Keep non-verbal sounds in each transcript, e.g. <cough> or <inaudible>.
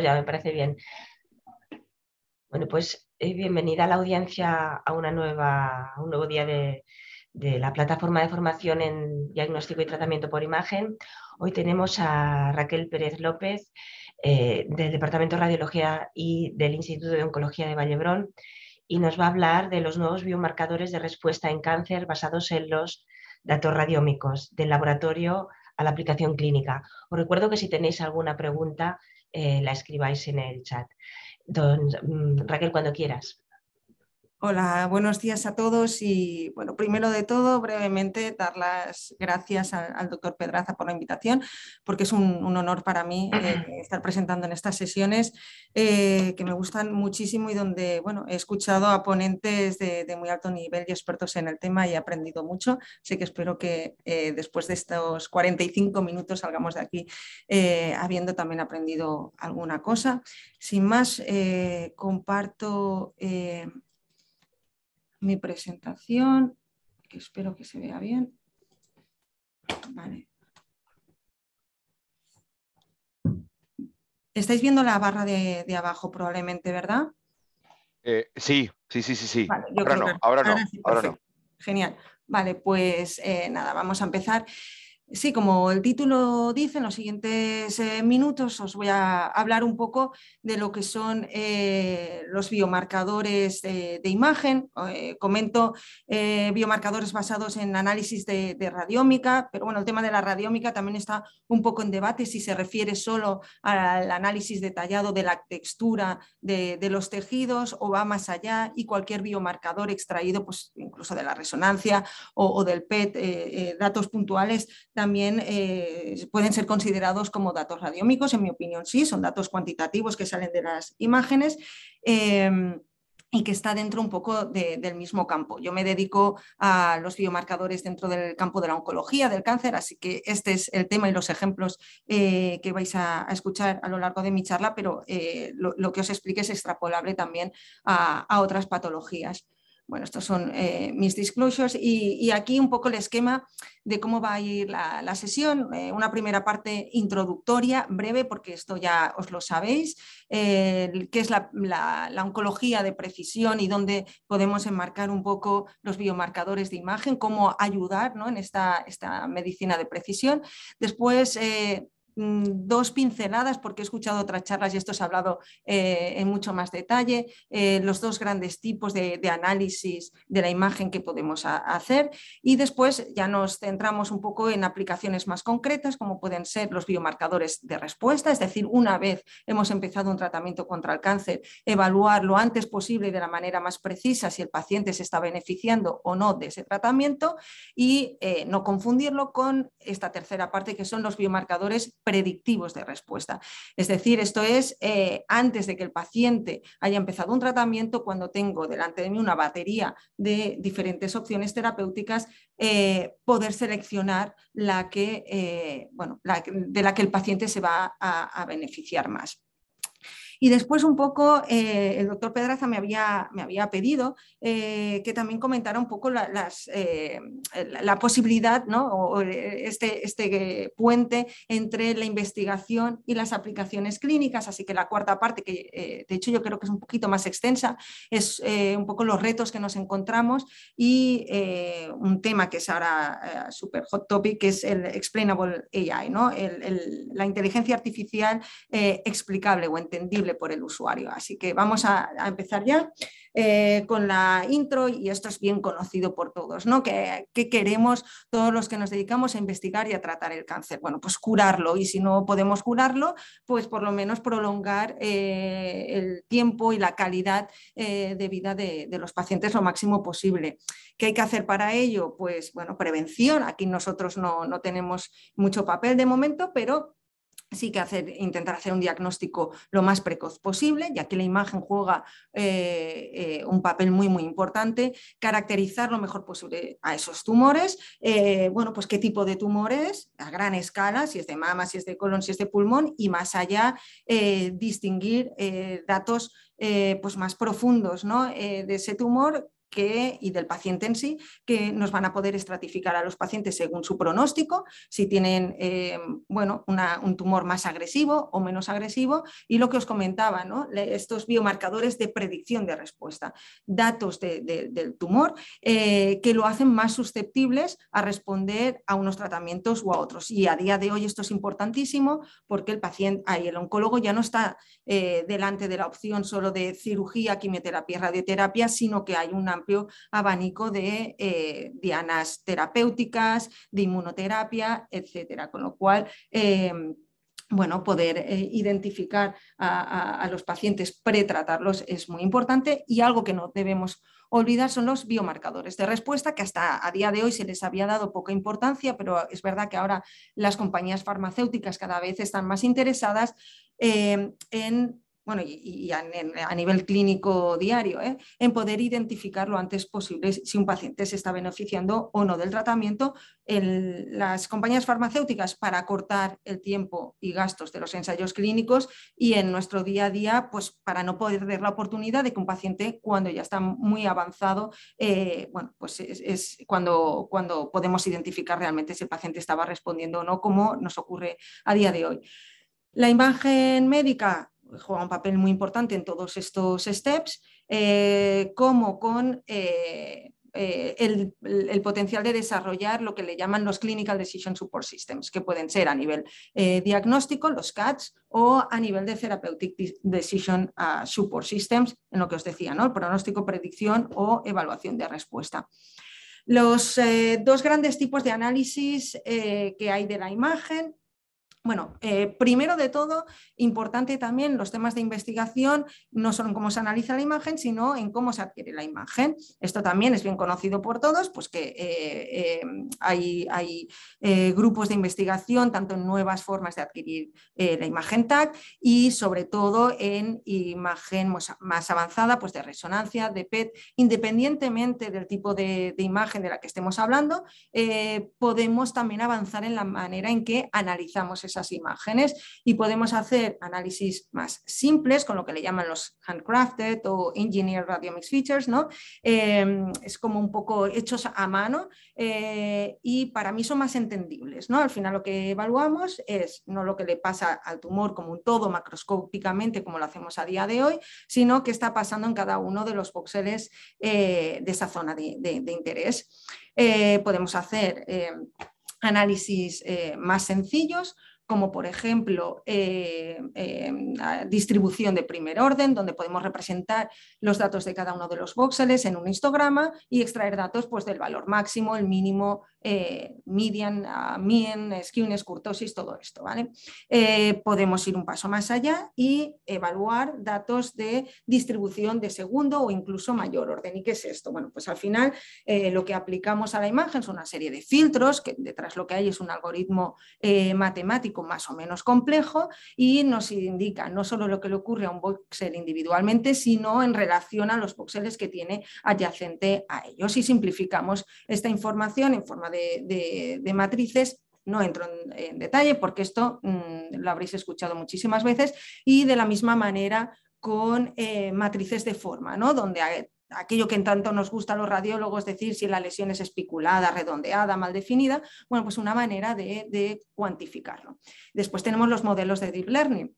ya me parece bien. Bueno, pues eh, bienvenida a la audiencia a, una nueva, un nuevo día de, la plataforma de formación en diagnóstico y tratamiento por imagen. Hoy tenemos a Raquel Pérez López eh, del Departamento de Radiología y del Instituto de Oncología de Vallebrón y nos va a hablar de los nuevos biomarcadores de respuesta en cáncer basados en los datos radiómicos del laboratorio a la aplicación clínica. Os recuerdo que si tenéis alguna pregunta, eh, la escribáis en el chat. Don, mm, Raquel, cuando quieras. Hola, buenos días a todos y bueno, primero de todo, brevemente dar las gracias al doctor Pedraza por la invitación, porque es un, honor para mí eh, estar presentando en estas sesiones eh, que me gustan muchísimo y donde bueno, he escuchado a ponentes de, muy alto nivel y expertos en el tema y he aprendido mucho. Así que espero que eh, después de estos 45 minutos salgamos de aquí habiendo también aprendido alguna cosa. Sin más, comparto mi presentación. que Espero que se vea bien. Estáis viendo la barra de, abajo probablemente, ¿verdad? Eh, sí, sí, sí, sí. sí. ahora, no, ahora, no, Genial. Vale, pues eh, nada, vamos a empezar. Sí, como el título dice, en los siguientes eh, minutos os voy a hablar un poco de lo que son eh, los biomarcadores eh, de, imagen. comento biomarcadores basados en análisis de, radiómica, pero bueno, el tema de la radiómica también está un poco en debate si se refiere solo al análisis detallado de la textura de, los tejidos o va más allá y cualquier biomarcador extraído, pues incluso de la resonancia o del PET, datos puntuales también eh, pueden ser considerados como datos radiómicos, en mi opinión sí, son datos cuantitativos que salen de las imágenes. Em, y que está dentro un poco del mismo campo. Yo me dedico a los biomarcadores dentro del campo de la oncología, del cáncer, así que este es el tema y los ejemplos eh, que vais a, escuchar a lo largo de mi charla, pero eh, lo, que os explique es extrapolable también a otras patologías. Bueno, estos son eh, mis disclosures y, aquí un poco el esquema de cómo va a ir la, sesión. Eh, una primera parte introductoria, breve, porque esto ya os lo sabéis, eh, qué es la, oncología de precisión y dónde podemos enmarcar un poco los biomarcadores de imagen, cómo ayudar en esta, esta medicina de precisión. Después, Mm, dos pinceladas, porque he escuchado otras charlas y esto se ha hablado eh, en mucho más detalle, eh, los dos grandes tipos de, análisis de la imagen que podemos hacer y después ya nos centramos un poco en aplicaciones más concretas, como pueden ser los biomarcadores de respuesta, es decir, una vez hemos empezado un tratamiento contra el cáncer, evaluar lo antes posible de la manera más precisa si el paciente se está beneficiando o no de ese tratamiento y eh, no confundirlo con esta tercera parte que son los biomarcadores predictivos de respuesta. Es decir, esto es eh, antes de que el paciente haya empezado un tratamiento, cuando tengo delante de mí una batería de diferentes opciones terapéuticas, eh, poder seleccionar la que, eh, bueno, de la que el paciente se va a beneficiar más. Y después un poco, eh, el doctor Pedraza me había, me había pedido eh, que también comentara un poco la, eh, la, posibilidad, ¿no? este, este puente entre la investigación y las aplicaciones clínicas, así que la cuarta parte, que de hecho yo creo que es un poquito más extensa, es un poco los retos que nos encontramos y un tema que es ahora súper hot topic, que es el explainable AI, ¿no? la inteligencia artificial explicable o entendible por el usuario. Así que vamos a, empezar ya eh, con la intro y esto es bien conocido por todos, ¿no? ¿Qué, queremos todos los que nos dedicamos a investigar y a tratar el cáncer? Bueno, pues curarlo y si no podemos curarlo, pues por lo menos prolongar eh, el tiempo y la calidad eh, de vida de, los pacientes lo máximo posible. ¿Qué hay que hacer para ello? Pues bueno, prevención. Aquí nosotros no, no tenemos mucho papel de momento, pero sí que hacer, intentar hacer un diagnóstico lo más precoz posible, ya que la imagen juega eh, eh, un papel muy, muy importante, caracterizar lo mejor posible a esos tumores, eh, bueno, pues qué tipo de tumores, a gran escala, si es de mama, si es de colon, si es de pulmón, y más allá, distinguir datos pues más profundos ¿no? de ese tumor y del paciente en sí, que nos van a poder estratificar a los pacientes según su pronóstico, si tienen eh, bueno, un tumor más agresivo o menos agresivo, y lo que os comentaba, estos biomarcadores de predicción de respuesta, datos del tumor eh, que lo hacen más susceptibles a responder a unos tratamientos o a otros. Y a día de hoy esto es importantísimo porque el paciente, ahí el oncólogo ya no está eh, delante de la opción solo de cirugía, quimioterapia y radioterapia, sino que hay una abanico de eh, dianas terapéuticas, de inmunoterapia, etcétera. Con lo cual, eh, bueno, poder eh, identificar a, los pacientes, pretratarlos es muy importante y algo que no debemos olvidar son los biomarcadores de respuesta, que hasta a día de hoy se les había dado poca importancia, pero es verdad que ahora las compañías farmacéuticas cada vez están más interesadas en bueno, y, a, nivel clínico diario, ¿eh? en poder identificar lo antes posible si un paciente se está beneficiando o no del tratamiento. en las compañías farmacéuticas para acortar el tiempo y gastos de los ensayos clínicos y en nuestro día a día, pues para no perder la oportunidad de que un paciente cuando ya está muy avanzado, eh, bueno, pues es, cuando, cuando podemos identificar realmente si el paciente estaba respondiendo o no, como nos ocurre a día de hoy. La imagen médica, juega un papel muy importante en todos estos steps, eh, como con eh, eh, el, potencial de desarrollar lo que le llaman los Clinical Decision Support Systems, que pueden ser a nivel diagnóstico, los CATS, o a nivel de Therapeutic Decision ah, Support Systems, en lo que os decía, ¿no? el pronóstico, predicción o evaluación de respuesta. Los dos grandes tipos de análisis que hay de la imagen bueno, eh, primero de todo, importante también los temas de investigación, no solo en cómo se analiza la imagen, sino en cómo se adquiere la imagen. Esto también es bien conocido por todos, pues que eh, eh, hay, grupos de investigación tanto en nuevas formas de adquirir la imagen TAC y sobre todo en imagen más avanzada, pues de resonancia, de PET, independientemente del tipo de, de imagen de la que estemos hablando, podemos también avanzar en la manera en que analizamos esas imágenes y podemos hacer análisis más simples con lo que le llaman los handcrafted o engineered radiomics features, ¿no? Em, es como un poco hechos a mano eh, y para mí son más entendibles, ¿no? Al final lo que evaluamos es no lo que le pasa al tumor como un todo macroscópicamente como lo hacemos a día de hoy, sino qué está pasando en cada uno de los voxeles eh, de esa zona de, interés. Eh, podemos hacer análisis más sencillos como por ejemplo eh, em, distribución de primer orden, donde podemos representar los datos de cada uno de los voxeles en un histograma y extraer datos pues, del valor máximo, el mínimo, eh, median, uh, ah, mean, skewness, kurtosis, todo esto. ¿vale? Eh, podemos ir un paso más allá y evaluar datos de distribución de segundo o incluso mayor orden. ¿Y qué es esto? Bueno, pues al final eh, lo que aplicamos a la imagen es una serie de filtros, que detrás lo que hay es un algoritmo matemático más o menos complejo y nos indica no solo lo que le ocurre a un voxel individualmente, sino en relación a los voxeles que tiene adyacente a ellos. Y simplificamos esta información en forma de, matrices, no entro en, detalle porque esto mm, lo habréis escuchado muchísimas veces y de la misma manera con eh, matrices de forma, ¿no? donde aquello que en tanto nos gusta a los radiólogos decir si la lesión es especulada, redondeada, mal definida, bueno, pues una manera de, cuantificarlo. Después tenemos los modelos de deep learning,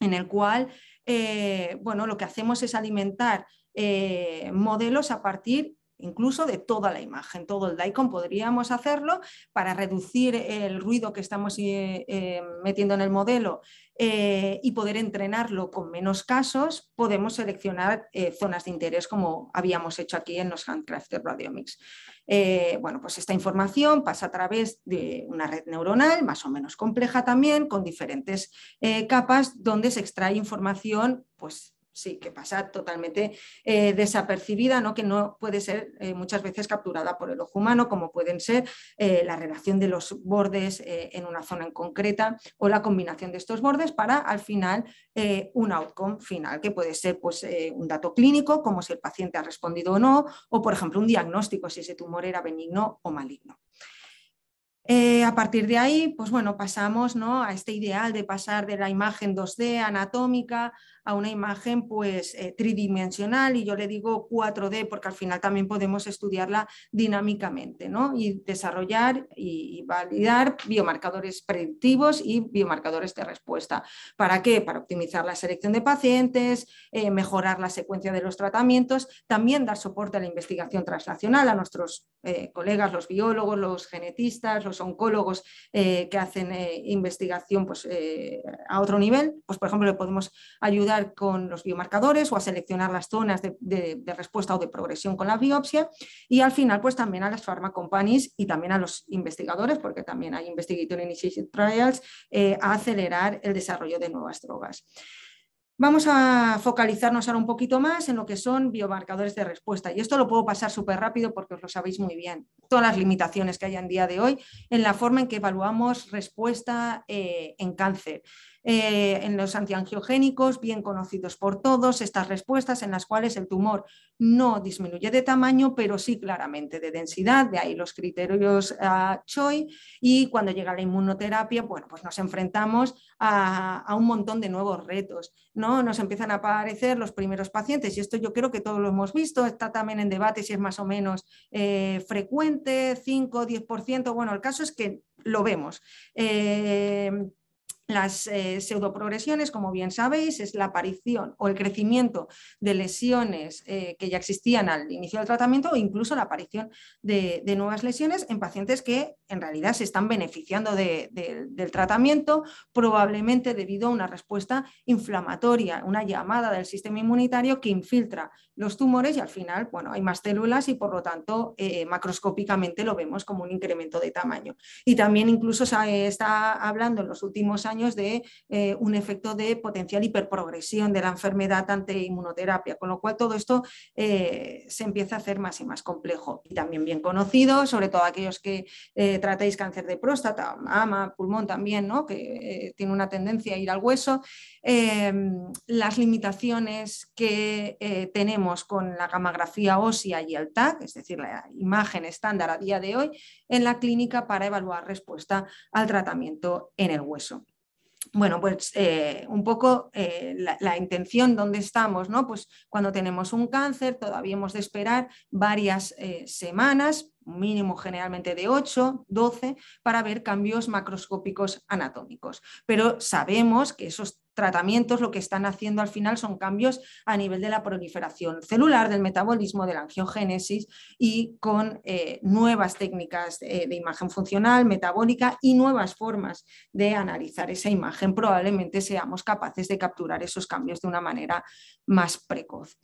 en el cual eh, bueno, lo que hacemos es alimentar eh, modelos a partir incluso de toda la imagen, todo el daikon podríamos hacerlo para reducir el ruido que estamos eh, eh, metiendo en el modelo eh, y poder entrenarlo con menos casos, podemos seleccionar zonas de interés como habíamos hecho aquí en los Handcrafted Radiomics. bueno, pues esta información pasa a través de una red neuronal más o menos compleja también, con diferentes capas donde se extrae información pues, sí, que pasa totalmente eh, desapercibida, ¿no? que no puede ser eh, muchas veces capturada por el ojo humano, como pueden ser eh, la relación de los bordes en una zona en concreta o la combinación de estos bordes para al final un outcome final, que puede ser pues, un dato clínico, como si el paciente ha respondido o no, o por ejemplo un diagnóstico, si ese tumor era benigno o maligno. a partir de ahí, pues bueno, pasamos ¿no? a este ideal de pasar de la imagen 2D anatómica a una imagen pues eh, tridimensional y yo le digo 4D porque al final también podemos estudiarla dinámicamente ¿no? y desarrollar y, validar biomarcadores predictivos y biomarcadores de respuesta. ¿Para qué? Para optimizar la selección de pacientes, eh, mejorar la secuencia de los tratamientos, también dar soporte a la investigación translacional a nuestros eh, colegas, los biólogos, los genetistas, los oncólogos que hacen investigación pues, a otro nivel, pues por ejemplo le podemos ayudar con los biomarcadores o a seleccionar las zonas de, respuesta o de progresión con la biopsia y al final pues también a las pharma companies y también a los investigadores, porque también hay investigator initiated trials, eh, a acelerar el desarrollo de nuevas drogas. Vamos a focalizarnos ahora un poquito más en lo que son biomarcadores de respuesta. Y esto lo puedo pasar súper rápido porque os lo sabéis muy bien. Todas las limitaciones que hay en día de hoy en la forma en que evaluamos respuesta eh, en cáncer. Eh, en los antiangiogénicos, bien conocidos por todos, estas respuestas en las cuales el tumor no disminuye de tamaño, pero sí claramente de densidad, de ahí los criterios ah, CHOI, y cuando llega la inmunoterapia, bueno, pues nos enfrentamos a, un montón de nuevos retos, ¿no? Nos empiezan a aparecer los primeros pacientes, y esto yo creo que todos lo hemos visto, está también en debate si es más o menos eh, frecuente, 5, 10%, bueno, el caso es que lo vemos. Eh, las eh, pseudoprogresiones, como bien sabéis, es la aparición o el crecimiento de lesiones eh, que ya existían al inicio del tratamiento o incluso la aparición de, nuevas lesiones en pacientes que en realidad se están beneficiando del tratamiento, probablemente debido a una respuesta inflamatoria, una llamada del sistema inmunitario que infiltra los tumores y al final, bueno, hay más células y por lo tanto eh, macroscópicamente lo vemos como un incremento de tamaño. Y también incluso se está hablando en los últimos años de eh, un efecto de potencial hiperprogresión de la enfermedad ante inmunoterapia, con lo cual todo esto eh, se empieza a hacer más y más complejo y también bien conocido, sobre todo aquellos que tratáis cáncer de próstata, mama, pulmón también, ¿no? que tiene una tendencia a ir al hueso, em, las limitaciones que tenemos con la gamografía ósea y el TAC, es decir, la imagen estándar a día de hoy, en la clínica para evaluar respuesta al tratamiento en el hueso. Bueno, pues eh, un poco eh, la, intención donde estamos, ¿no? Pues cuando tenemos un cáncer todavía hemos de esperar varias eh, semanas mínimo generalmente de 8, 12, para ver cambios macroscópicos anatómicos. Pero sabemos que esos tratamientos lo que están haciendo al final son cambios a nivel de la proliferación celular, del metabolismo, de la angiogénesis y con eh, nuevas técnicas eh, de imagen funcional, metabólica y nuevas formas de analizar esa imagen, probablemente seamos capaces de capturar esos cambios de una manera más precoz.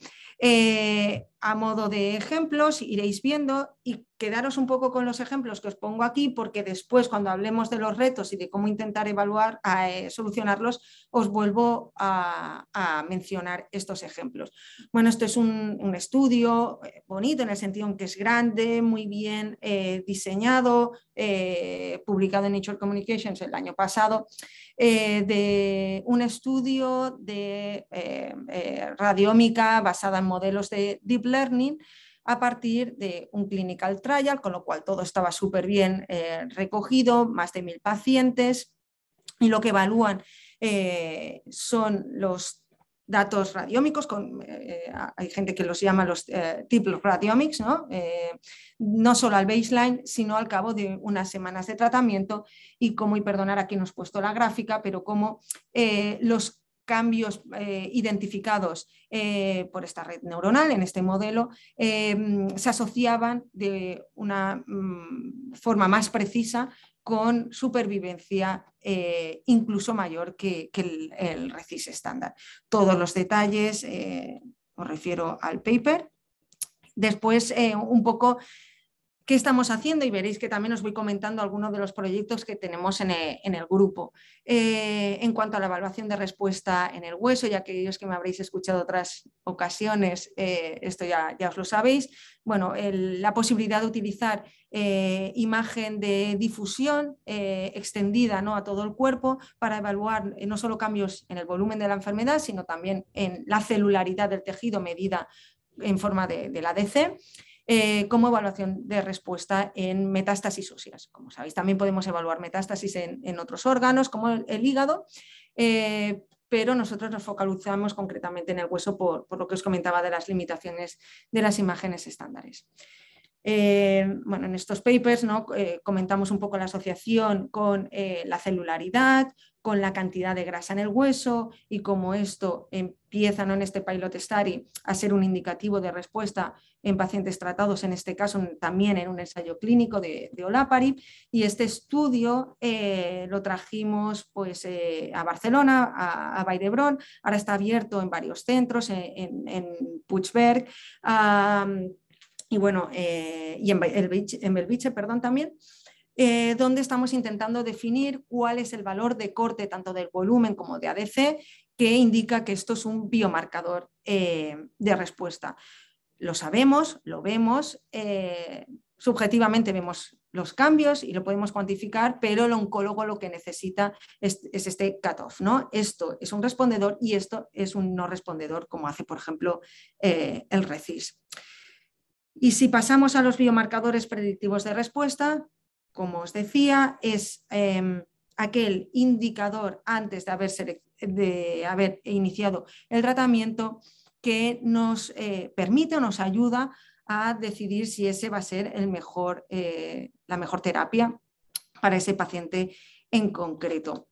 Eh, a modo de ejemplos, iréis viendo y quedaros un poco con los ejemplos que os pongo aquí, porque después, cuando hablemos de los retos y de cómo intentar evaluar, eh, solucionarlos, os vuelvo a, mencionar estos ejemplos. Bueno, esto es un, estudio eh, bonito en el sentido en que es grande, muy bien diseñado, publicado en Nature Communications el año pasado. Eh, de un estudio de eh, eh, radiómica basada en modelos de deep learning a partir de un clinical trial, con lo cual todo estaba súper bien recogido, más de mil pacientes, y lo que evalúan son los datos radiómicos, eh, eh, hay gente que los llama los eh, tipos radiomics, ¿no? Eh, no solo al baseline, sino al cabo de unas semanas de tratamiento y como, y perdonar aquí nos he puesto la gráfica, pero como los cambios identificados por esta red neuronal en este modelo se asociaban de una mm, forma más precisa con supervivencia eh, incluso mayor que, el, RECIS estándar. Todos los detalles, eh, os refiero al paper. Después, eh, un poco qué estamos haciendo y veréis que también os voy comentando algunos de los proyectos que tenemos en el, grupo. Eh, en cuanto a la evaluación de respuesta en el hueso, ya que que me habréis escuchado otras ocasiones, eh, esto ya, os lo sabéis, bueno, la posibilidad de utilizar eh, imagen de difusión extendida ¿no? a todo el cuerpo para evaluar no solo cambios en el volumen de la enfermedad, sino también en la celularidad del tejido medida en forma de, de la DC eh, como evaluación de respuesta en metástasis óseas. Como sabéis, también podemos evaluar metástasis en, otros órganos, como el, hígado, eh, pero nosotros nos focalizamos concretamente en el hueso por, lo que os comentaba de las limitaciones de las imágenes estándares. Eh, bueno, en estos papers ¿no? Eh, comentamos un poco la asociación con eh, la celularidad, con la cantidad de grasa en el hueso y cómo esto empieza en este pilot study a ser un indicativo de respuesta en pacientes tratados, en este caso también en un ensayo clínico de, de Olaparib. Y este estudio lo trajimos pues, a Barcelona, a, a Baidebron, ahora está abierto en varios centros, en, en, y bueno, eh, y en, Belviche, en perdón, también, eh, donde estamos intentando definir cuál es el valor de corte tanto del volumen como de ADC que indica que esto es un biomarcador eh, de respuesta. Lo sabemos, lo vemos, subjetivamente vemos los cambios y lo podemos cuantificar, pero el oncólogo lo que necesita es, este cutoff, ¿no? Esto es un respondedor y esto es un no respondedor, como hace, por ejemplo, el RECIS. Y si pasamos a los biomarcadores predictivos de respuesta, como os decía, es em, aquel indicador antes de haber, iniciado el tratamiento que nos eh, permite o nos ayuda a decidir si ese va a ser eh, la mejor terapia para ese paciente en concreto.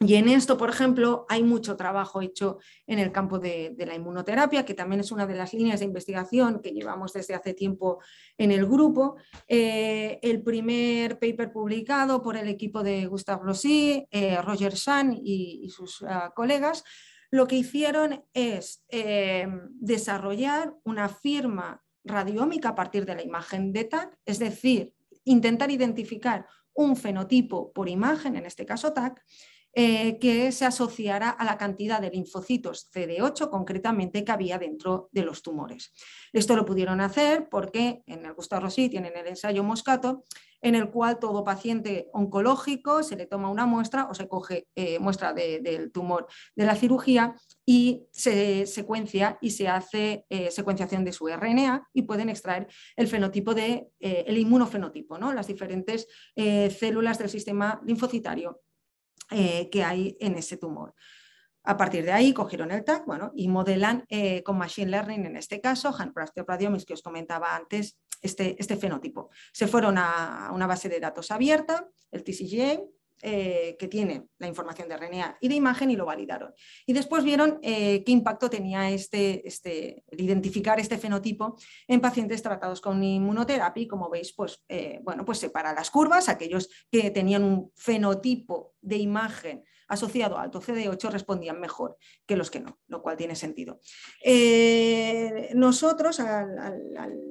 Y en esto, por ejemplo, hay mucho trabajo hecho en el campo de, la inmunoterapia, que también es una de las líneas de investigación que llevamos desde hace tiempo en el grupo. Eh, el primer paper publicado por el equipo de Gustave Rossi, eh, Roger Shan y, sus ah, colegas, lo que hicieron es eh, desarrollar una firma radiómica a partir de la imagen de TAC, es decir, intentar identificar un fenotipo por imagen, en este caso TAC, eh, que se asociara a la cantidad de linfocitos CD8 concretamente que había dentro de los tumores. Esto lo pudieron hacer porque en el Gustavo Rossi tienen el ensayo Moscato, en el cual todo paciente oncológico se le toma una muestra o se coge eh, muestra del tumor de la cirugía y se secuencia y se hace eh, secuenciación de su RNA y pueden extraer el fenotipo de, el inmunofenotipo, ¿no? las diferentes células del sistema linfocitario eh, que hay en ese tumor. A partir de ahí cogieron el TAC y modelan eh, con Machine Learning, en este caso, Handcrafted Radiomics, que os comentaba antes, este, este fenotipo. Se fueron a una base de datos abierta, el TCGA, eh, que tiene la información de RNA y de imagen y lo validaron. Y después vieron eh, qué impacto tenía este, este, el identificar este fenotipo en pacientes tratados con inmunoterapia. Y como veis, pues, eh, bueno, pues separa las curvas, aquellos que tenían un fenotipo de imagen asociado al alto CD8 respondían mejor que los que no, lo cual tiene sentido. nosotros, al,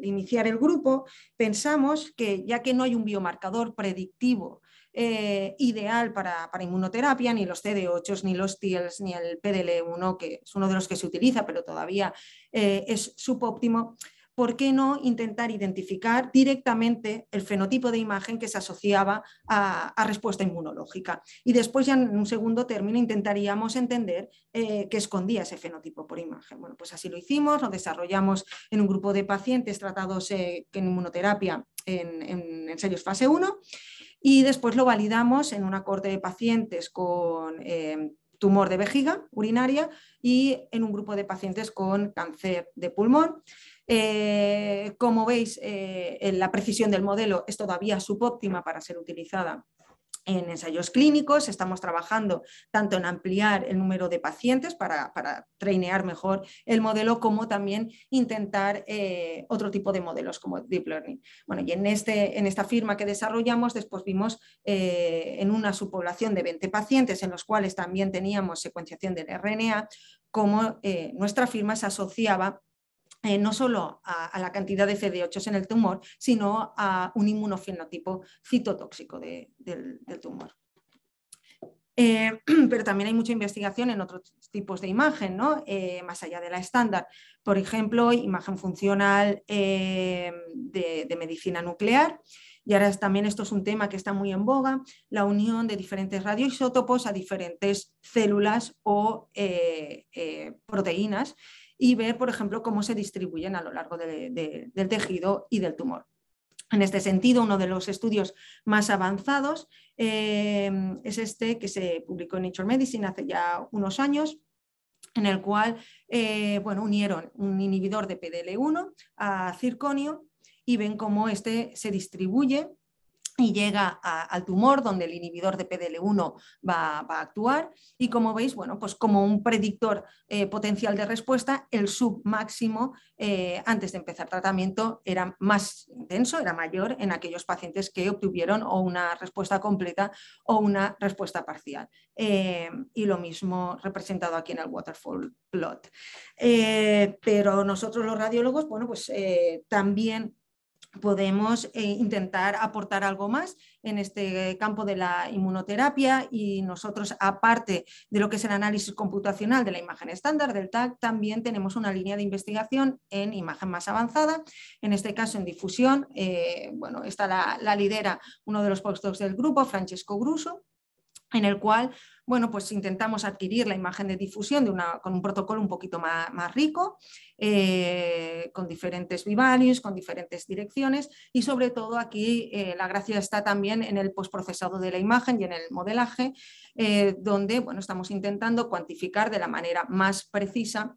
iniciar el grupo, pensamos que ya que no hay un biomarcador predictivo eh, ideal para, inmunoterapia, ni los CD8, ni los TILS, ni el PDL1, que es uno de los que se utiliza, pero todavía eh, es subóptimo. ¿por qué no intentar identificar directamente el fenotipo de imagen que se asociaba a, respuesta inmunológica? Y después, ya en un segundo término, intentaríamos entender eh, qué escondía ese fenotipo por imagen. Bueno, pues así lo hicimos, lo desarrollamos en un grupo de pacientes tratados en inmunoterapia en, ensayos fase 1 y después lo validamos en una corte de pacientes con eh, tumor de vejiga urinaria y en un grupo de pacientes con cáncer de pulmón. Eh, como veis, eh, la precisión del modelo es todavía subóptima para ser utilizada en ensayos clínicos, estamos trabajando tanto en ampliar el número de pacientes para, para trainear mejor el modelo, como también intentar eh, otro tipo de modelos como Deep Learning. Bueno, y en, este, en esta firma que desarrollamos, después vimos eh, en una subpoblación de 20 pacientes, en los cuales también teníamos secuenciación del RNA, como eh, nuestra firma se asociaba eh, no solo a, la cantidad de CD8 en el tumor, sino a un inmunofenotipo citotóxico del, tumor. Eh, <clears throat> pero también hay mucha investigación en otros tipos de imagen, eh, más allá de la estándar. Por ejemplo, imagen funcional de, medicina nuclear, y ahora también esto es un tema que está muy en boga, la unión de diferentes radioisótopos a diferentes células o proteínas y ver, por ejemplo, cómo se distribuyen a lo largo del tejido y del tumor. En este sentido, uno de los estudios más avanzados eh, es este que se publicó en Nature Medicine hace ya unos años, en el cual eh, unieron un inhibidor de PDL1 a circonio y ven cómo este se distribuye y llega al tumor donde el inhibidor de PDL1 va, a actuar. Y como veis, bueno, pues como un predictor eh, potencial de respuesta, el sub máximo eh, antes de empezar tratamiento era más intenso, era mayor en aquellos pacientes que obtuvieron o una respuesta completa o una respuesta parcial. Eh, y lo mismo representado aquí en el waterfall plot. pero nosotros los radiólogos, bueno, pues también podemos eh, intentar aportar algo más en este campo de la inmunoterapia y nosotros, aparte de lo que es el análisis computacional de la imagen estándar, del TAC, también tenemos una línea de investigación en imagen más avanzada, en este caso en difusión. Eh, bueno, está la, lidera uno de los postdocs del grupo, Francesco Gruso, en el cual bueno, pues intentamos adquirir la imagen de difusión de con un protocolo un poquito más, rico, eh, con diferentes vivarios, con diferentes direcciones y sobre todo aquí eh, la gracia está también en el postprocesado de la imagen y en el modelaje, eh, donde bueno, estamos intentando cuantificar de la manera más precisa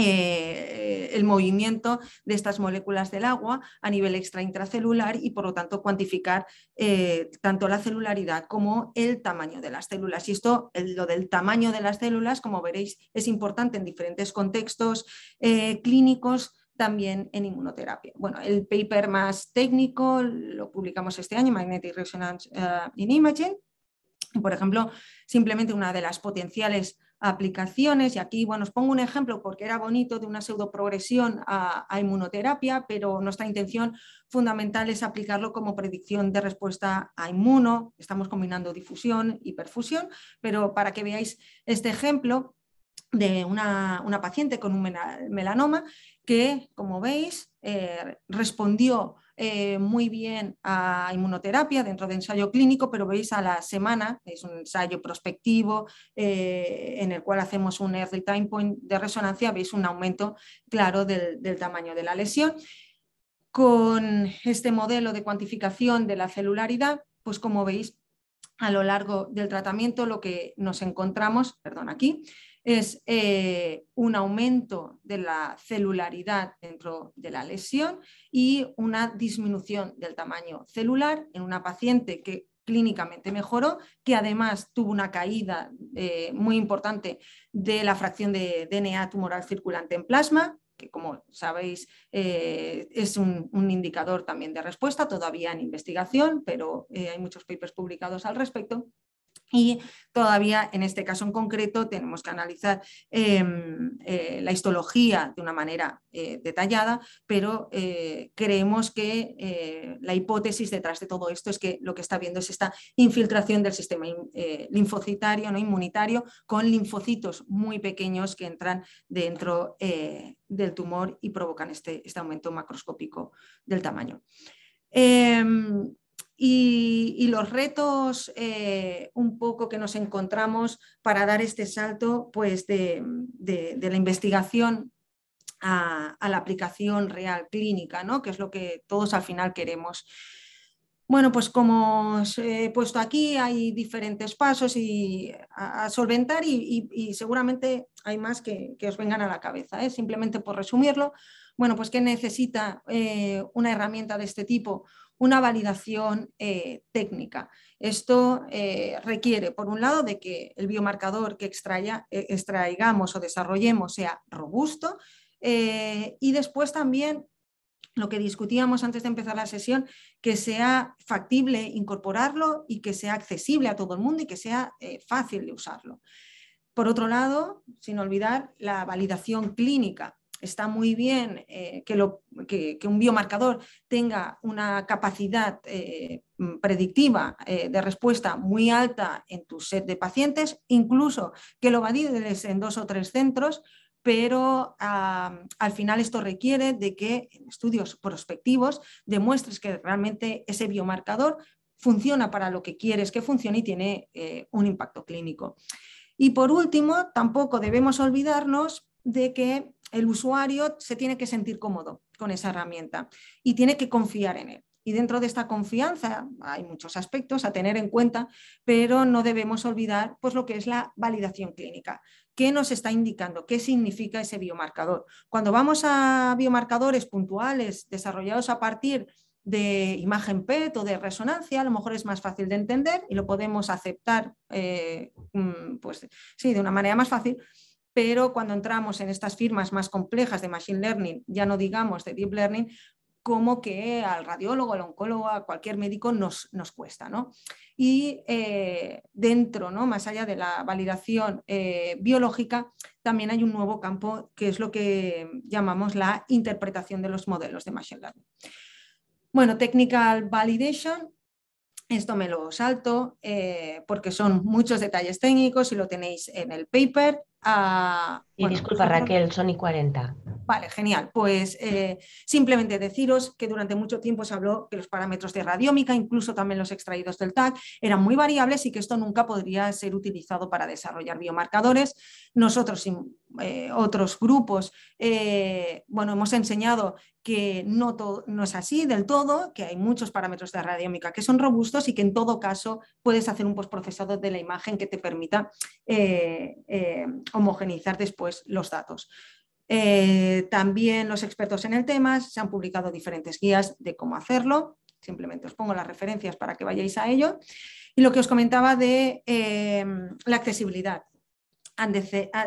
eh, el movimiento de estas moléculas del agua a nivel extraintracelular y por lo tanto cuantificar eh, tanto la celularidad como el tamaño de las células. Y esto, lo del tamaño de las células, como veréis, es importante en diferentes contextos eh, clínicos también en inmunoterapia. Bueno, el paper más técnico lo publicamos este año, Magnetic Resonance in Imaging. Por ejemplo, simplemente una de las potenciales aplicaciones. Y aquí, bueno, os pongo un ejemplo porque era bonito de una pseudoprogresión a, inmunoterapia, pero nuestra intención fundamental es aplicarlo como predicción de respuesta a inmuno. Estamos combinando difusión y perfusión, pero para que veáis este ejemplo de una, paciente con un melanoma que, como veis, eh, respondió eh, muy bien a inmunoterapia dentro de ensayo clínico, pero veis a la semana, es un ensayo prospectivo eh, en el cual hacemos un early time point de resonancia, veis un aumento claro del tamaño de la lesión. Con este modelo de cuantificación de la celularidad, pues como veis, a lo largo del tratamiento lo que nos encontramos, perdón, aquí, es eh, un aumento de la celularidad dentro de la lesión y una disminución del tamaño celular en una paciente que clínicamente mejoró, que además tuvo una caída eh, muy importante de la fracción de DNA tumoral circulante en plasma, que como sabéis eh, es un, indicador también de respuesta, todavía en investigación, pero hay muchos papers publicados al respecto. Y todavía en este caso en concreto tenemos que analizar em, eh, la histología de una manera eh, detallada, pero eh, creemos que la hipótesis detrás de todo esto es que lo que está viendo es esta infiltración del sistema linfocitario, no inmunitario, con linfocitos muy pequeños que entran dentro del tumor y provocan este, este aumento macroscópico del tamaño. Em, y, los retos eh, un poco que nos encontramos para dar este salto pues, de, la investigación a, la aplicación real clínica, que es lo que todos al final queremos. Bueno, pues como os he puesto aquí, hay diferentes pasos a, solventar y, seguramente hay más que, os vengan a la cabeza. ¿eh? Simplemente por resumirlo, bueno, pues ¿qué necesita eh, una herramienta de este tipo? una validación eh, técnica. Esto eh, requiere, por un lado, de que el biomarcador que eh, extraigamos o desarrollemos sea robusto y después también lo que discutíamos antes de empezar la sesión, que sea factible incorporarlo y que sea accesible a todo el mundo y que sea fácil de usarlo. Por otro lado, sin olvidar la validación clínica, está muy bien eh, que, un biomarcador tenga una capacidad eh, predictiva eh, de respuesta muy alta en tu set de pacientes, incluso que lo valides en dos o tres centros, pero al final esto requiere de que en estudios prospectivos demuestres que realmente ese biomarcador funciona para lo que quieres que funcione y tiene un impacto clínico. Y por último, tampoco debemos olvidarnos de que el usuario se tiene que sentir cómodo con esa herramienta y tiene que confiar en él. Y dentro de esta confianza hay muchos aspectos a tener en cuenta, pero no debemos olvidar pues, lo que es la validación clínica. ¿Qué nos está indicando? ¿Qué significa ese biomarcador? Cuando vamos a biomarcadores puntuales desarrollados a partir de imagen PET o de resonancia, a lo mejor es más fácil de entender y lo podemos aceptar eh, mm, pues, sí, de una manera más fácil, pero cuando entramos en estas firmas más complejas de Machine Learning, ya no digamos de Deep Learning, como que al radiólogo, al oncólogo, a cualquier médico nos, cuesta. Y eh, dentro, más allá de la validación eh, biológica, también hay un nuevo campo que es lo que llamamos la interpretación de los modelos de Machine Learning. Bueno, Technical Validation, esto me lo salto eh, porque son muchos detalles técnicos y lo tenéis en el paper. Uh, I bueno, disculpa, Raquel, són i 40. Vale, genial. Pues eh, simplemente deciros que durante mucho tiempo se habló que los parámetros de radiómica, incluso también los extraídos del TAC, eran muy variables y que esto nunca podría ser utilizado para desarrollar biomarcadores. Nosotros y eh, otros grupos, eh, bueno, hemos enseñado que no, no es así del todo, que hay muchos parámetros de radiómica que son robustos y que en todo caso puedes hacer un postprocesado de la imagen que te permita homogenizar después los datos. Eh, también los expertos en el tema se han publicado diferentes guías de cómo hacerlo. Simplemente os pongo las referencias para que vayáis a ello. Y lo que os comentaba de eh, la accesibilidad.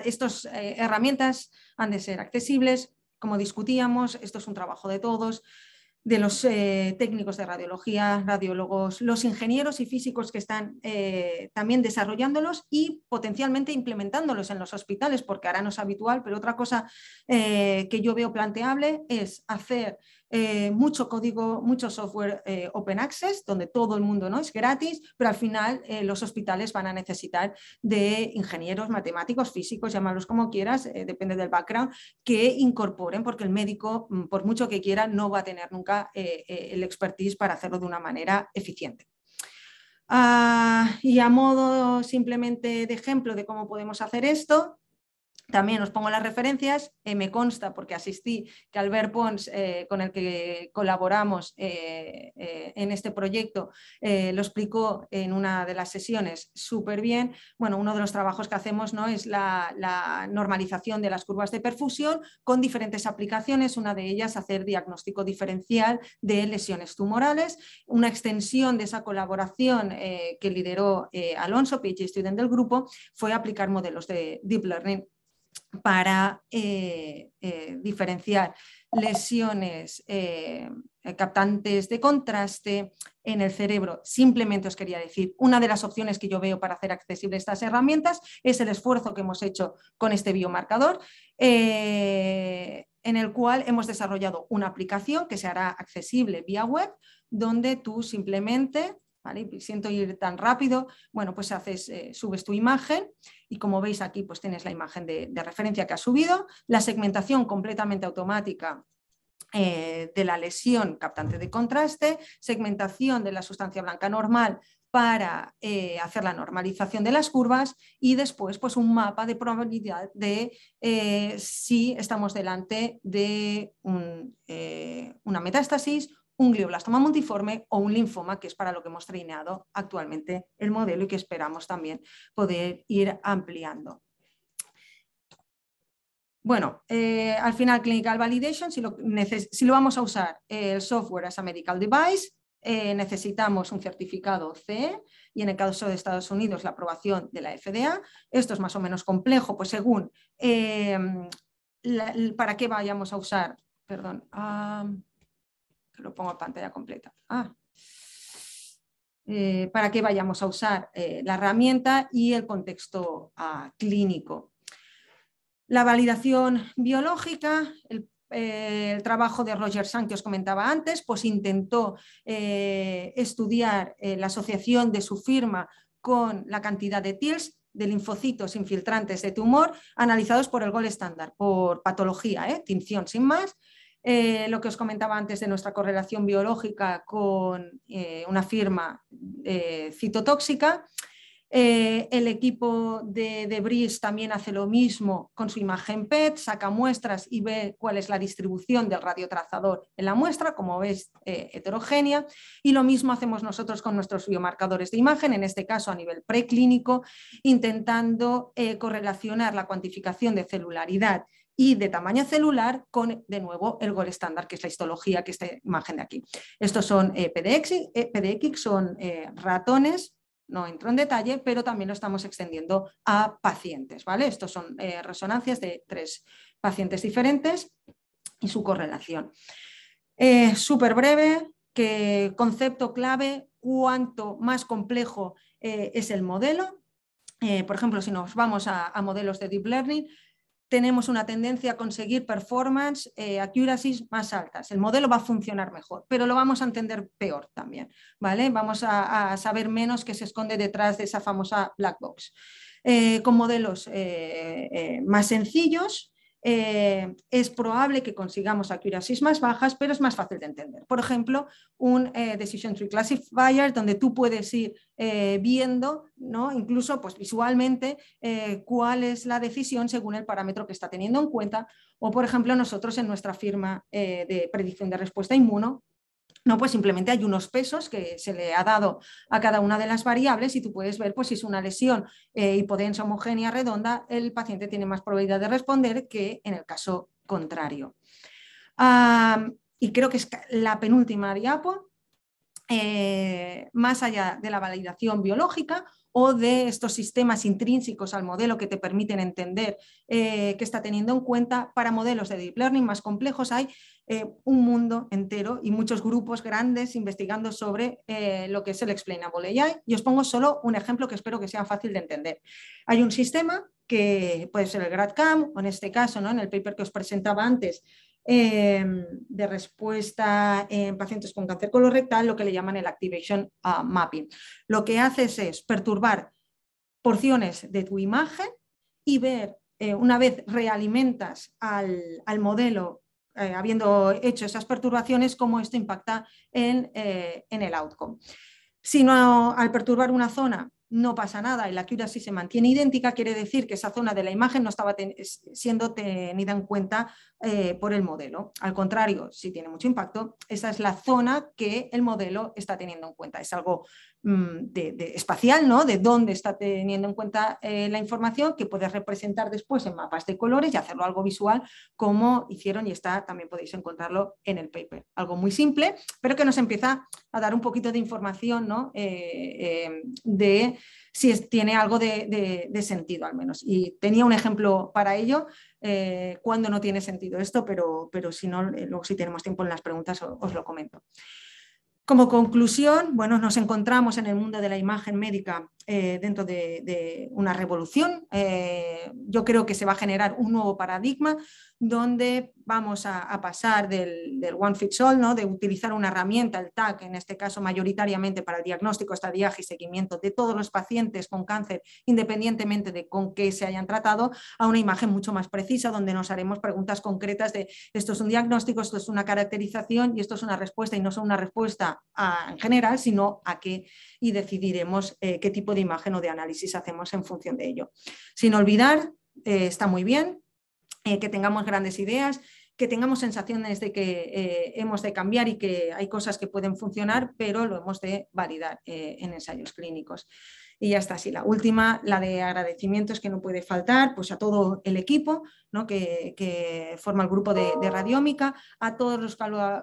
Estas eh, herramientas han de ser accesibles. Como discutíamos, esto es un trabajo de todos de los eh, técnicos de radiología, radiólogos, los ingenieros y físicos que están eh, también desarrollándolos y potencialmente implementándolos en los hospitales, porque ahora no es habitual, pero otra cosa eh, que yo veo planteable es hacer eh, mucho código, mucho software eh, open access, donde todo el mundo ¿no? es gratis, pero al final eh, los hospitales van a necesitar de ingenieros, matemáticos, físicos, llámalos como quieras, depende del background, que incorporen, porque el médico, mm, por mucho que quiera, no va a tener nunca el expertise para hacerlo de una manera eficiente. Ah, y a modo simplemente de ejemplo de cómo podemos hacer esto, también os pongo las referencias, eh, me consta porque asistí que Albert Pons, eh, con el que colaboramos eh, en este proyecto, lo explicó en una de las sesiones súper bien. Bueno, uno de los trabajos que hacemos ¿no? es la, normalización de las curvas de perfusión con diferentes aplicaciones, una de ellas hacer diagnóstico diferencial de lesiones tumorales, una extensión de esa colaboración que lideró Alonso, PhD student del grupo, fue aplicar modelos de Deep Learning para eh, eh, diferenciar lesiones eh, captantes de contraste en el cerebro. Simplemente os quería decir, una de las opciones que yo veo para hacer accesibles estas herramientas es el esfuerzo que hemos hecho con este biomarcador, en el cual hemos desarrollado una aplicación que se hará accesible vía web, donde tú simplemente Siento ir tan rápido, bueno, pues haces, eh, subes tu imagen y como veis aquí, pues tienes la imagen de, referencia que ha subido, la segmentación completamente automática eh, de la lesión captante de contraste, segmentación de la sustancia blanca normal para eh, hacer la normalización de las curvas y después pues, un mapa de probabilidad de si estamos delante de una metástasis un glioblastoma multiforme o un linfoma, que es para lo que hemos treinado actualmente el modelo y que esperamos también poder ir ampliando. Bueno, eh, al final Clinical Validation, si lo, si lo vamos a usar eh, el software as a medical device, eh, necesitamos un certificado CE y en el caso de Estados Unidos la aprobación de la FDA. Esto es más o menos complejo, pues según para qué vayamos a usar, perdón, ah, lo pongo a pantalla completa. Ah. Eh, para que vayamos a usar eh, la herramienta y el contexto ah, clínico. La validación biológica, eh, el, trabajo de Roger San que os comentaba antes, pues intentó estudiar la asociación de su firma con la cantidad de TILS de linfocitos infiltrantes de tumor analizados por el gol estándar, por patología, tinción sin más, eh, lo que os comentaba antes de nuestra correlación biológica con eh, una firma eh, citotóxica. el equipo de Bris también hace lo mismo con su imagen PET, saca muestras y ve cuál es la distribución del radiotrazador en la muestra, como ves, heterogénea. Y lo mismo hacemos nosotros con nuestros biomarcadores de imagen, en este caso a nivel preclínico, intentando correlacionar la cuantificación de celularidad y de tamaño celular con, de nuevo, el gol estándar, que es la histología, que es esta imagen de aquí. Estos son eh, eh, PDX, son eh, ratones, no entro en detalle, pero también lo estamos extendiendo a pacientes. ¿vale? Estos son resonancias de tres pacientes diferentes y su correlación. Súper breve, que concepto clave, cuanto más complejo es el modelo, por ejemplo, si nos vamos a, modelos de Deep Learning, tenemos una tendencia a conseguir performance, eh, accuracies más altas. El modelo va a funcionar mejor, pero lo vamos a entender peor también, ¿vale? Vamos a, saber menos que se esconde detrás de esa famosa black box. Eh, con modelos eh, eh, más sencillos, eh, es probable que consigamos accuracies más bajas, pero es más fácil de entender. Por ejemplo, un eh, Decision Tree Classifier, donde tú puedes ir eh, viendo, ¿no? incluso pues, visualmente, cuál es la decisión según el parámetro que está teniendo en cuenta. O, por ejemplo, nosotros en nuestra firma de predicción de respuesta inmuno, no, pues simplemente hay unos pesos que se le ha dado a cada una de las variables y tú puedes ver pues, si es una lesión eh, hipodensa, homogénea, redonda, el paciente tiene más probabilidad de responder que en el caso contrario. y creo que es la penúltima diapo. Eh, más allá de la validación biológica, o de estos sistemas intrínsecos al modelo que te permiten entender eh, qué está teniendo en cuenta. Para modelos de deep learning más complejos hay eh, un mundo entero y muchos grupos grandes investigando sobre eh, lo que es el explainable AI. Y os pongo solo un ejemplo que espero que sea fácil de entender. Hay un sistema que puede ser el GradCam, o en este caso, en el paper que os presentaba antes, Em, de respuesta en pacientes con cáncer colorectal, lo que le llaman el activation ah, mapping. Lo que haces es perturbar porciones de tu imagen y ver, eh, una vez realimentas al, modelo eh, habiendo hecho esas perturbaciones, cómo esto impacta en, eh, en el outcome. Si no, al perturbar una zona no pasa nada y la sí se mantiene idéntica, quiere decir que esa zona de la imagen no estaba siendo tenida en cuenta eh, por el modelo. Al contrario, si tiene mucho impacto, esa es la zona que el modelo está teniendo en cuenta. Es algo Mm, de, espacial, ¿no? de dónde está teniendo en cuenta eh, la información, que puedes representar después en mapas de colores y hacerlo algo visual, como hicieron y está, también podéis encontrarlo en el paper. Algo muy simple, pero que nos empieza a dar un poquito de información ¿no? Eh, eh, de si tiene algo de, sentido al menos. Y tenía un ejemplo para ello, cuando no tiene sentido esto, pero, si no, luego si tenemos tiempo en las preguntas os lo comento. Como conclusión, bueno, nos encontramos en el mundo de la imagen médica eh, dentro de, una revolución. Eh, yo creo que se va a generar un nuevo paradigma donde vamos a, pasar del, one fits all, ¿no? de utilizar una herramienta, el TAC, en este caso mayoritariamente para el diagnóstico, estadiaje y seguimiento de todos los pacientes con cáncer, independientemente de con qué se hayan tratado, a una imagen mucho más precisa donde nos haremos preguntas concretas de esto es un diagnóstico, esto es una caracterización y esto es una respuesta y no es una respuesta en general, sino a qué y decidiremos eh, qué tipo de imagen o de análisis hacemos en función de ello. Sin olvidar, eh, está muy bien eh, que tengamos grandes ideas, que tengamos sensaciones de que eh, hemos de cambiar y que hay cosas que pueden funcionar, pero lo hemos de validar en ensayos clínicos. Y ya está, así la última, la de agradecimientos que no puede faltar, pues a todo el equipo ¿no? que, forma el grupo de, de, Radiómica, a todos los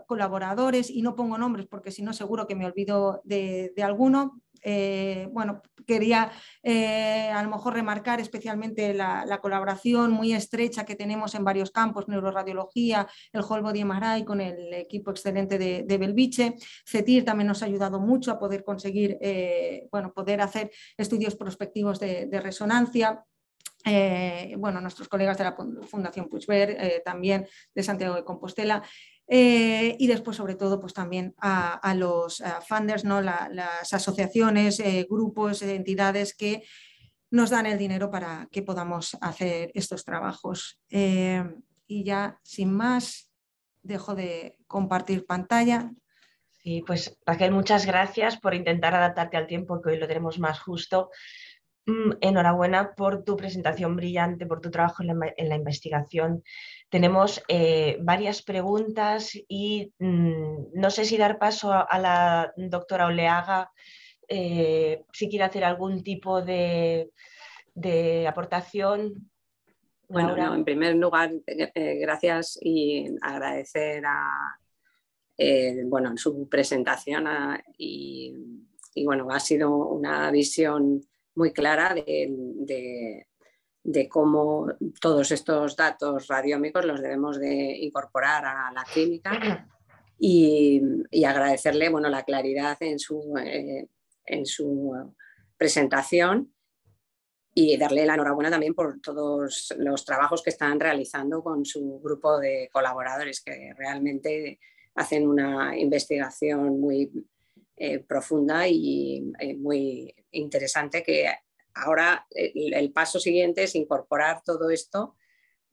colaboradores, y no pongo nombres porque si no seguro que me olvido de, de alguno, eh, bueno, quería eh, a lo mejor remarcar especialmente la, colaboración muy estrecha que tenemos en varios campos, neuroradiología, el Holbo Diemaray con el equipo excelente de, Belviche. CETIR también nos ha ayudado mucho a poder conseguir, eh, bueno, poder hacer estudios prospectivos de, resonancia. bueno, nuestros colegas de la Fundación eh, también de Santiago de Compostela. Eh, y después, sobre todo, pues también a, los funders, ¿no? las asociaciones, eh, grupos, entidades que nos dan el dinero para que podamos hacer estos trabajos. Eh, y ya, sin más, dejo de compartir pantalla. Sí, pues Raquel, muchas gracias por intentar adaptarte al tiempo, que hoy lo tenemos más justo. Mm, enhorabuena por tu presentación brillante, por tu trabajo en la, investigación. Tenemos eh, varias preguntas y mm, no sé si dar paso a, la doctora Oleaga, eh, si quiere hacer algún tipo de, aportación. Bueno, en primer lugar, eh, gracias y agradecer a, bueno, su presentación ah, y, y bueno, ha sido una visión muy clara de, cómo todos estos datos radiómicos los debemos de incorporar a la clínica y, agradecerle bueno, la claridad en su, eh, en su presentación y darle la enhorabuena también por todos los trabajos que están realizando con su grupo de colaboradores que realmente hacen una investigación muy eh, profunda y eh, muy interesante que ahora el, paso siguiente es incorporar todo esto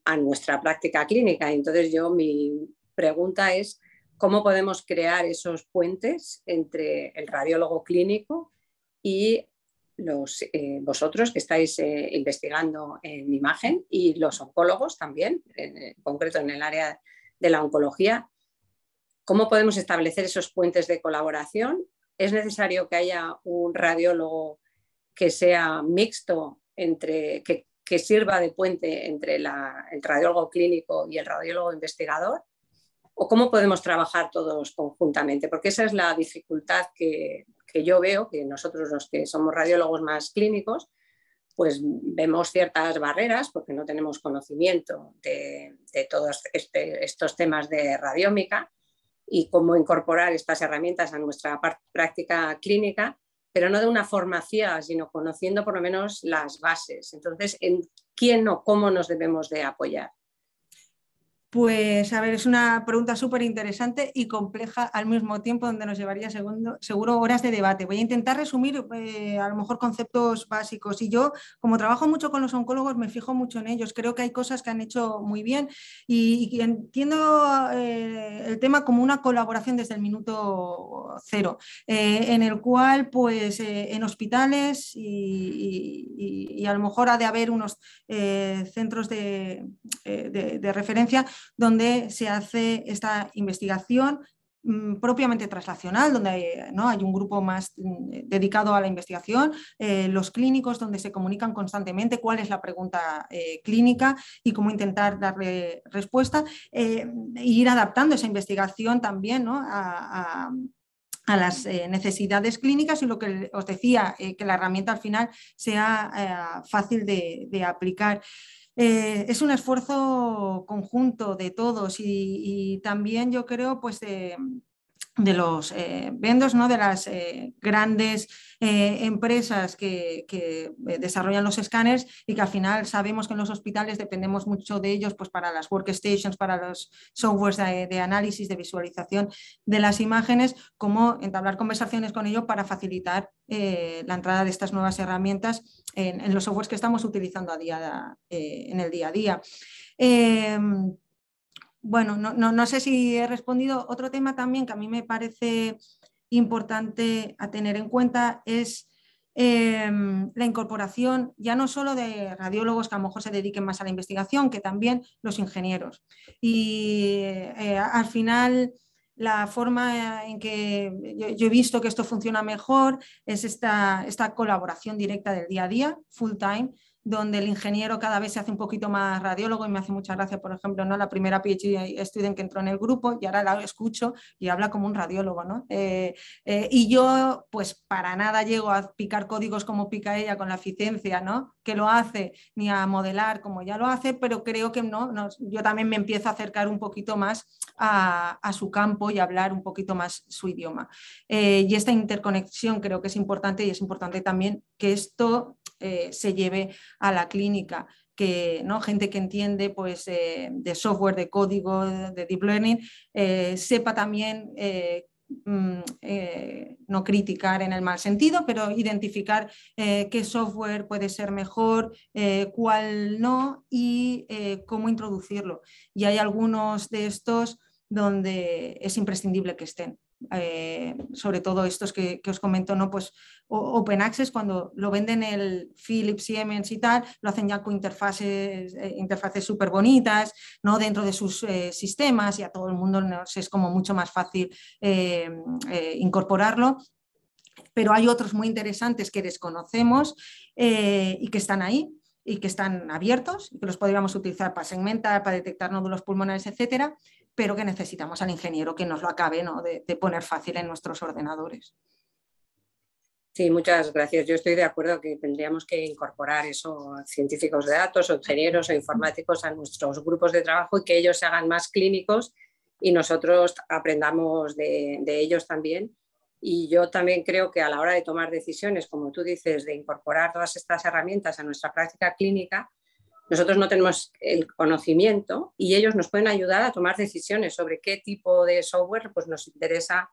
a nuestra práctica clínica. Entonces yo mi pregunta es cómo podemos crear esos puentes entre el radiólogo clínico y los, eh, vosotros que estáis investigando en imagen y los oncólogos también, en concreto en el área de la oncología, cómo podemos establecer esos puentes de colaboración es necesario que haya un radiólogo que sea mixto entre que, sirva de puente entre el radiólogo clínico y el radiólogo investigador o cómo podemos trabajar todos conjuntamente porque esa es la dificultad que, yo veo que nosotros los que somos radiólogos más clínicos pues vemos ciertas barreras porque no tenemos conocimiento de, todos este, estos temas de radiómica y cómo incorporar estas herramientas a nuestra práctica clínica, pero no de una formación, sino conociendo por lo menos las bases. Entonces, en quién o cómo nos debemos de apoyar. Pues a ver, es una pregunta súper interesante y compleja al mismo tiempo, donde nos llevaría seguro horas de debate. Voy a intentar resumir eh, a lo mejor conceptos básicos. Y yo, como trabajo mucho con los oncólogos, me fijo mucho en ellos. Creo que hay cosas que han hecho muy bien y, entiendo eh, el tema como una colaboración desde el minuto cero, eh, en el cual, pues, en hospitales y, a lo mejor ha de haber unos centros de referencia donde se hace esta investigación mm, propiamente traslacional, donde ¿no? hay un grupo más mm, dedicado a la investigación, eh, los clínicos donde se comunican constantemente cuál es la pregunta eh, clínica y cómo intentar darle respuesta, eh, e ir adaptando esa investigación también a, las necesidades clínicas y lo que os decía, que la herramienta al final sea fácil de aplicar. Eh, es un esfuerzo conjunto de todos y, y también yo creo pues de, em, de los eh, vendos, ¿no? de las eh, grandes eh, empresas que, desarrollan los escáneres y que al final sabemos que en los hospitales dependemos mucho de ellos pues, para las workstations, para los softwares de, análisis, de visualización de las imágenes, como entablar conversaciones con ellos para facilitar la entrada de estas nuevas herramientas en, los softwares que estamos utilizando a día, en el día a día. Em, bueno, no, no, no sé si he respondido. Otro tema también que a mí me parece importante a tener en cuenta es em, la incorporación ya no solo de radiólogos que a lo mejor se dediquen más a la investigación, que también los ingenieros. Y eh, al final la forma en que yo, he visto que esto funciona mejor es esta, esta colaboración directa del día a día, full time, donde el ingeniero cada vez se hace un poquito más radiólogo y me hace mucha gracia, por ejemplo, ¿no? la primera PhD student que entró en el grupo y ahora la escucho y habla como un radiólogo. Eh, eh, y yo pues para nada llego a picar códigos como pica ella con la eficiencia ¿no? que lo hace, ni a modelar como ella lo hace, pero creo que no, yo también me empiezo a acercar un poquito más a, su campo y hablar un poquito más su idioma. Eh, y esta interconexión creo que es importante y es importante también que esto eh, se lleve a la clínica. Que, ¿no? gente que entiende pues, eh, de software, de código, de deep learning, eh, sepa también mm, no criticar en el mal sentido, pero identificar qué software puede ser mejor, cuál no y cómo introducirlo. Y hay algunos de estos donde es imprescindible que estén. Eh, sobre todo estos que, os comento, ¿no? Pues Open Access, cuando lo venden el Philips, Siemens y tal, lo hacen ya con interfaces eh, interfaces súper bonitas, ¿no? Dentro de sus eh, sistemas y a todo el mundo nos es como mucho más fácil incorporarlo pero hay otros muy interesantes que desconocemos y que están ahí y que están abiertos y que los podríamos utilizar para segmentar, para detectar nódulos pulmonares, etcétera pero que necesitamos al ingeniero que nos lo acabe ¿no? de, poner fácil en nuestros ordenadores. Sí, muchas gracias. Yo estoy de acuerdo que tendríamos que incorporar eso, científicos de datos, ingenieros o e informáticos a nuestros grupos de trabajo y que ellos se hagan más clínicos y nosotros aprendamos de, ellos también. Y yo también creo que a la hora de tomar decisiones, como tú dices, de incorporar todas estas herramientas a nuestra práctica clínica, nosotros no tenemos el conocimiento y ellos nos pueden ayudar a tomar decisiones sobre qué tipo de software pues, nos interesa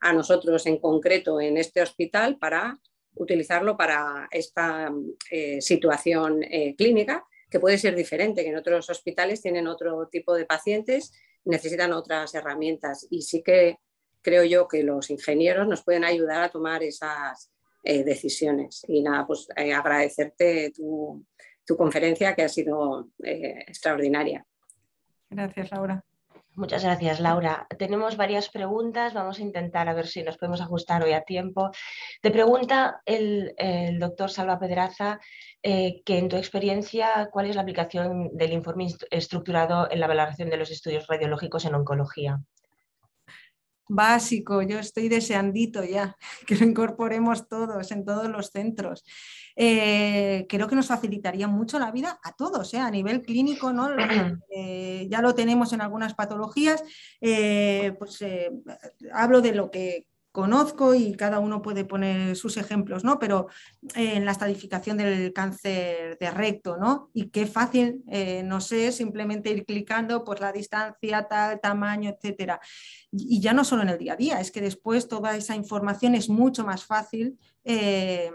a nosotros en concreto en este hospital para utilizarlo para esta eh, situación eh, clínica, que puede ser diferente, que en otros hospitales tienen otro tipo de pacientes, necesitan otras herramientas. Y sí que creo yo que los ingenieros nos pueden ayudar a tomar esas eh, decisiones. Y nada, pues agradecerte tu, tu conferencia que ha sido eh, extraordinaria. Gracias, Laura. Muchas gracias, Laura. Tenemos varias preguntas. Vamos a intentar a ver si nos podemos ajustar hoy a tiempo. Te pregunta el, doctor Salva Pedraza eh, que en tu experiencia, ¿cuál es la aplicación del informe estructurado en la valoración de los estudios radiológicos en oncología? básico, yo estoy deseandito ya, <laughs> que lo incorporemos todos en todos los centros. Eh, creo que nos facilitaría mucho la vida a todos, eh, a nivel clínico, ¿no? <clears throat> Eh, ya lo tenemos en algunas patologías, pues hablo de lo que conozco y cada uno puede poner sus ejemplos, ¿no? Pero eh, en la estadificación del cáncer de recto, ¿no? Y qué fácil, eh, no sé, simplemente ir clicando por la distancia, tal, tamaño, etcétera. Y, ya no solo en el día a día, es que después toda esa información es mucho más fácil eh,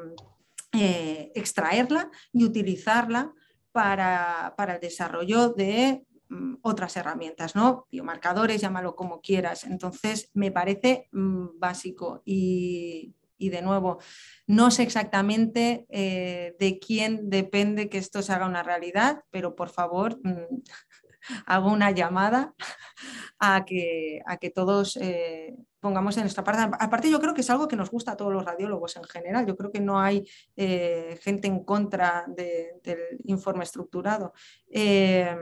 extraerla y utilizarla para el desarrollo de Mm, otras herramientas, ¿no? Biomarcadores, llámalo como quieras. Entonces, me parece mm, básico y, de nuevo, no sé exactamente eh, de quién depende que esto se haga una realidad, pero por favor, mm, <laughs> hago una llamada a que, a que todos eh, pongamos en nuestra parte. Aparte, yo creo que es algo que nos gusta a todos los radiólogos en general. Yo creo que no hay eh, gente en contra del informe estructurado. Eh,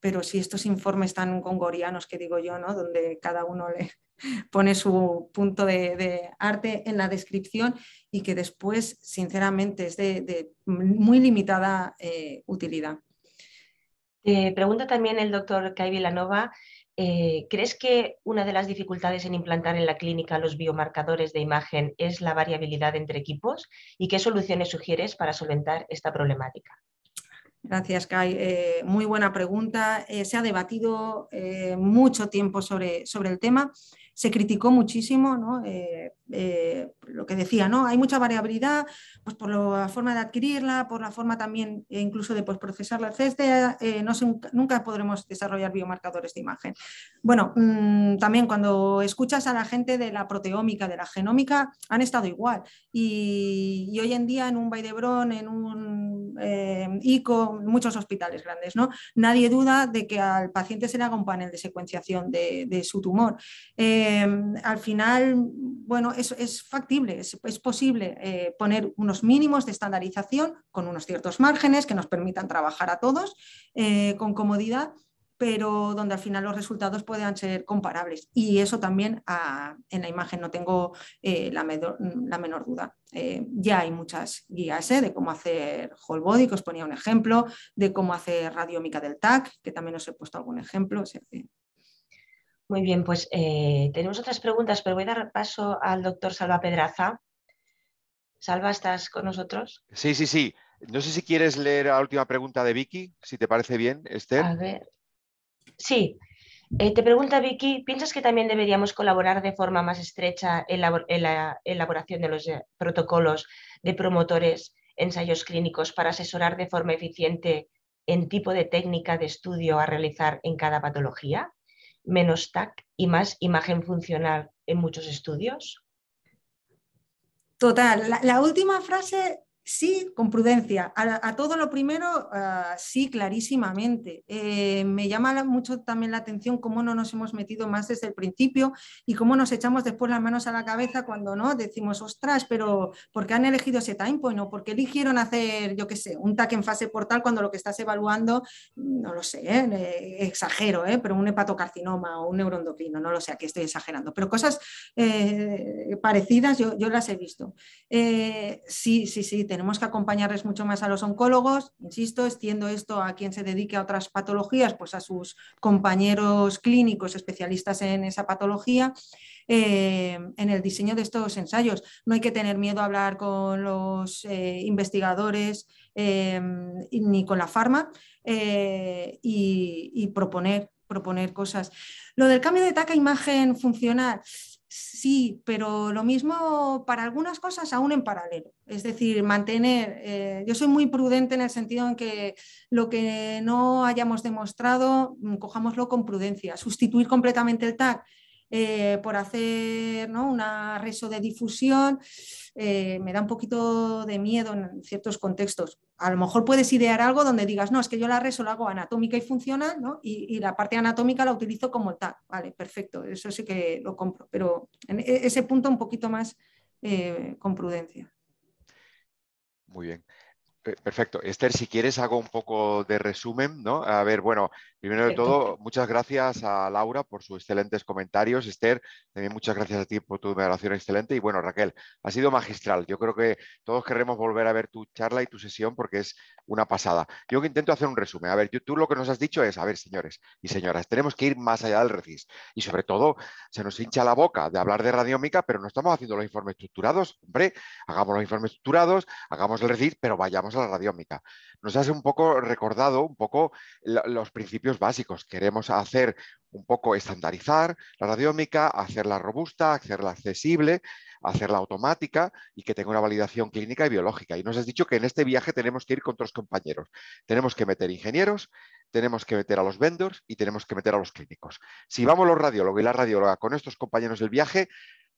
pero si estos informes tan congorianos que digo yo, ¿no? donde cada uno le <laughs> pone su punto de, arte en la descripción y que después, sinceramente, es de, muy limitada eh, utilidad. Te pregunta también el doctor Kai Lanova. Eh, ¿crees que una de las dificultades en implantar en la clínica los biomarcadores de imagen es la variabilidad entre equipos? ¿Y qué soluciones sugieres para solventar esta problemática? Gracias, Kai. Eh, muy buena pregunta. Eh, se ha debatido eh, mucho tiempo sobre, sobre el tema se criticó muchísimo, eh, eh, lo que decía, ¿no? Hay mucha variabilidad, pues por la forma de adquirirla, por la forma también eh, incluso de pues, procesar la no nunca podremos desarrollar biomarcadores de imagen. Bueno, mm, también cuando escuchas a la gente de la proteómica, de la genómica, han estado igual. Y, hoy en día en un Baidebrón, en un ICO, muchos hospitales grandes, ¿no? Nadie duda de que al paciente se le haga un panel de secuenciación de, de su tumor. Em, al final, bueno, es, es factible, es, posible eh, poner unos mínimos de estandarización con unos ciertos márgenes que nos permitan trabajar a todos eh, con comodidad, pero donde al final los resultados puedan ser comparables. Y eso también ah, en la imagen no tengo eh, la, menor duda. ya hay muchas guías de cómo hacer whole body, que os ponía un ejemplo, de cómo hacer radiómica del TAC, que también os he puesto algún ejemplo. Muy bien, pues eh, tenemos otras preguntas, pero voy a dar paso al doctor Salva Pedraza. Salva, ¿estás con nosotros? Sí, sí, sí. No sé si quieres leer la última pregunta de Vicky, si te parece bien, Esther. A ver. Sí. Eh, te pregunta Vicky, ¿piensas que también deberíamos colaborar de forma más estrecha en la, en la elaboración de los eh, protocolos de promotores, ensayos clínicos, para asesorar de forma eficiente en tipo de técnica de estudio a realizar en cada patología? menos TAC y más imagen funcional en muchos estudios? Total, la, última frase Sí, con prudencia. A, todo lo primero, ah, sí, clarísimamente. Eh, me llama mucho también la atención cómo no nos hemos metido más desde el principio y cómo nos echamos después las manos a la cabeza cuando no decimos, ostras, pero ¿por qué han elegido ese time point? ¿O por qué eligieron hacer, yo qué sé, un TAC en fase portal cuando lo que estás evaluando, no lo sé, ¿eh? Eh, exagero, pero un hepatocarcinoma o un neuroendocrino, no lo sé, que estoy exagerando, pero cosas parecidas yo, yo, las he visto. sí, sí, sí, tenemos que acompañarles mucho más a los oncólogos, insisto, extiendo esto a quien se dedique a otras patologías, pues a sus compañeros clínicos especialistas en esa patología, eh, en el diseño de estos ensayos. No hay que tener miedo a hablar con los eh, investigadores eh, ni con la farma y, proponer proponer cosas. Lo del cambio de taca imagen funcional, Sí, pero lo mismo para algunas cosas aún en paralelo. Es decir, mantener, eh, yo soy muy prudente en el sentido en que lo que no hayamos demostrado, mm, cojámoslo con prudencia. Sustituir completamente el TAC, eh, por hacer ¿no? una reso de difusión, eh, me da un poquito de miedo en ciertos contextos. A lo mejor puedes idear algo donde digas, no, es que yo la reso la hago anatómica y funcional, y, la parte anatómica la utilizo como tal. Vale, perfecto, eso sí que lo compro, pero en e, ese punto un poquito más eh, con prudencia. Muy bien. Perfecto. Esther, si quieres, hago un poco de resumen, ¿no? A ver, bueno, primero de todo, muchas gracias a Laura por sus excelentes comentarios. Esther, también muchas gracias a ti por tu moderación excelente. Y bueno, Raquel, ha sido magistral. Yo creo que todos queremos volver a ver tu charla y tu sesión porque es una pasada. Yo intento hacer un resumen. A ver, tú lo que nos has dicho es, a ver, señores y señoras, tenemos que ir más allá del RECIS. Y sobre todo, se nos hincha la boca de hablar de radiómica, pero no estamos haciendo los informes estructurados. Hombre, hagamos los informes estructurados, hagamos el RECIS, pero vayamos a la radiómica. Nos has un poco recordado un poco los principios básicos. Queremos hacer un poco estandarizar la radiómica, hacerla robusta, hacerla accesible, hacerla automática y que tenga una validación clínica y biológica. Y nos has dicho que en este viaje tenemos que ir con otros compañeros. Tenemos que meter ingenieros, tenemos que meter a los vendors y tenemos que meter a los clínicos. Si vamos los radiólogos y la radióloga con estos compañeros del viaje,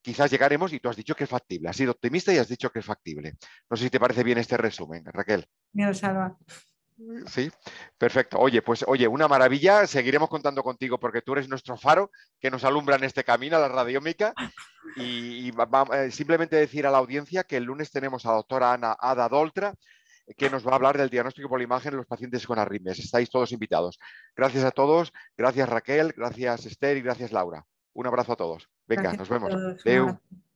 quizás llegaremos y tú has dicho que es factible. Has sido optimista y has dicho que es factible. No sé si te parece bien este resumen, Raquel. Miedo salva. Sí, perfecto. Oye, pues oye, una maravilla. Seguiremos contando contigo porque tú eres nuestro faro que nos alumbra en este camino a la radiómica. Y, eh, simplemente decir a la audiencia que el lunes tenemos a la doctora Ana Ada Doltra que nos va a hablar del diagnóstico por la imagen en los pacientes con arritmias. Estáis todos invitados. Gracias a todos. Gracias Raquel, gracias Esther y gracias Laura. Un abrazo a todos. Venga, nos vemos. Adiós.